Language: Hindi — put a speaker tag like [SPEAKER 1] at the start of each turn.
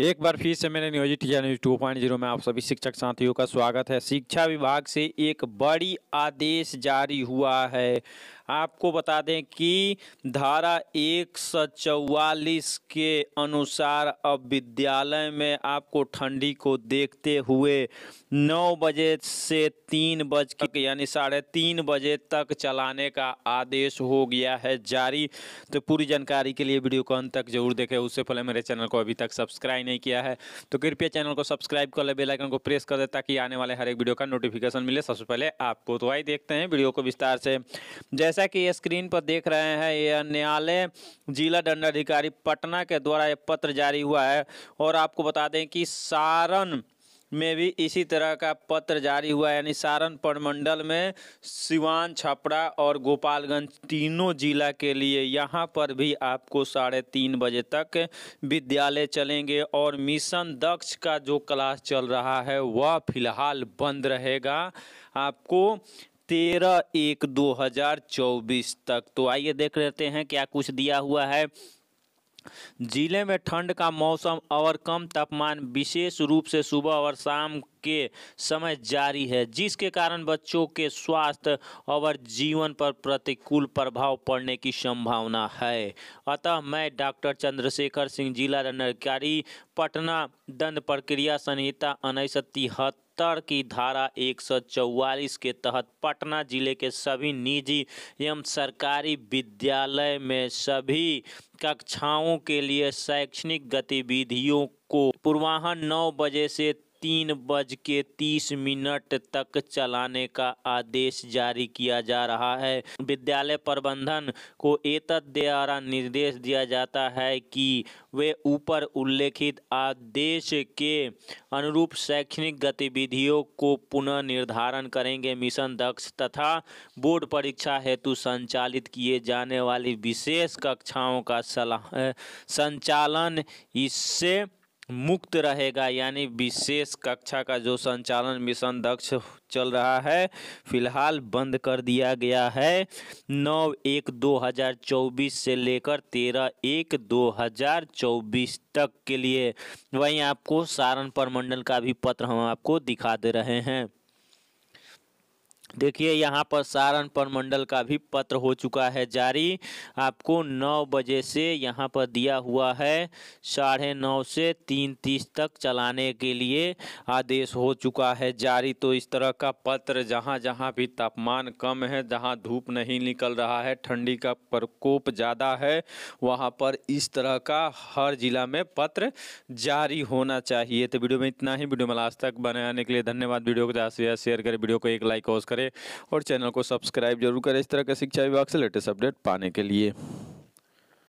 [SPEAKER 1] एक बार फिर से मैंने नियोजित teacher news two point zero में आप सभी शिक्षक साथियों का स्वागत है शिक्षा विभाग से एक बड़ी आदेश जारी हुआ है आपको बता दें कि धारा एक के अनुसार अब विद्यालय में आपको ठंडी को देखते हुए नौ बजे से तीन बज यानी साढ़े तीन बजे तक चलाने का आदेश हो गया है जारी तो पूरी जानकारी के लिए वीडियो को अंत तक जरूर देखें उससे पहले मेरे चैनल को अभी तक सब्सक्राइब सब्सक्राइब नहीं किया है तो कृपया चैनल को सब्सक्राइब कर ले बेलाइकन को प्रेस कर दे ताकि आने वाले हर एक वीडियो का नोटिफिकेशन मिले सबसे पहले आपको तो आई देखते हैं वीडियो को विस्तार से जैसा कि स्क्रीन पर देख रहे हैं यह न्यायालय जिला दंडाधिकारी पटना के द्वारा यह पत्र जारी हुआ है और आपको बता दें कि सारण में भी इसी तरह का पत्र जारी हुआ यानी सारण प्रमंडल में सिवान छपरा और गोपालगंज तीनों जिला के लिए यहाँ पर भी आपको साढ़े तीन बजे तक विद्यालय चलेंगे और मिशन दक्ष का जो क्लास चल रहा है वह फिलहाल बंद रहेगा आपको तेरह एक दो हज़ार चौबीस तक तो आइए देख लेते हैं क्या कुछ दिया हुआ है जिले में ठंड का मौसम और कम तापमान विशेष रूप से सुबह और शाम के समय जारी है जिसके कारण बच्चों के स्वास्थ्य और जीवन पर प्रतिकूल प्रभाव पड़ने की संभावना है अतः मैं डॉक्टर चंद्रशेखर सिंह जिला दंडाधिकारी पटना दंड प्रक्रिया संहिता उन्नीस सत्तर की धारा एक के तहत पटना जिले के सभी निजी एवं सरकारी विद्यालय में सभी कक्षाओं के लिए शैक्षणिक गतिविधियों को पूर्वाहन नौ बजे से तीन बज के तीस मिनट तक चलाने का आदेश जारी किया जा रहा है विद्यालय प्रबंधन को एत द्वारा निर्देश दिया जाता है कि वे ऊपर उल्लेखित आदेश के अनुरूप शैक्षणिक गतिविधियों को पुनः निर्धारण करेंगे मिशन दक्ष तथा बोर्ड परीक्षा हेतु संचालित किए जाने वाली विशेष कक्षाओं का सलाह संचालन इससे मुक्त रहेगा यानी विशेष कक्षा का जो संचालन मिशन दक्ष चल रहा है फिलहाल बंद कर दिया गया है नौ एक 2024 से लेकर तेरह एक 2024 तक के लिए वहीं आपको सारण प्रमंडल का भी पत्र हम आपको दिखा दे रहे हैं देखिए यहाँ पर सारण मंडल का भी पत्र हो चुका है जारी आपको नौ बजे से यहाँ पर दिया हुआ है साढ़े नौ से तीन तीस तक चलाने के लिए आदेश हो चुका है जारी तो इस तरह का पत्र जहाँ जहाँ भी तापमान कम है जहाँ धूप नहीं निकल रहा है ठंडी का प्रकोप ज़्यादा है वहाँ पर इस तरह का हर जिला में पत्र जारी होना चाहिए तो वीडियो में इतना ही वीडियो में लास्ट तक बनाने के लिए धन्यवाद वीडियो को ज़्यादा से ज़्यादा शेयर करें वीडियो को एक लाइक और करें करें और चैनल को सब्सक्राइब जरूर करें इस तरह के शिक्षा विभाग से लेटेस्ट अपडेट पाने के लिए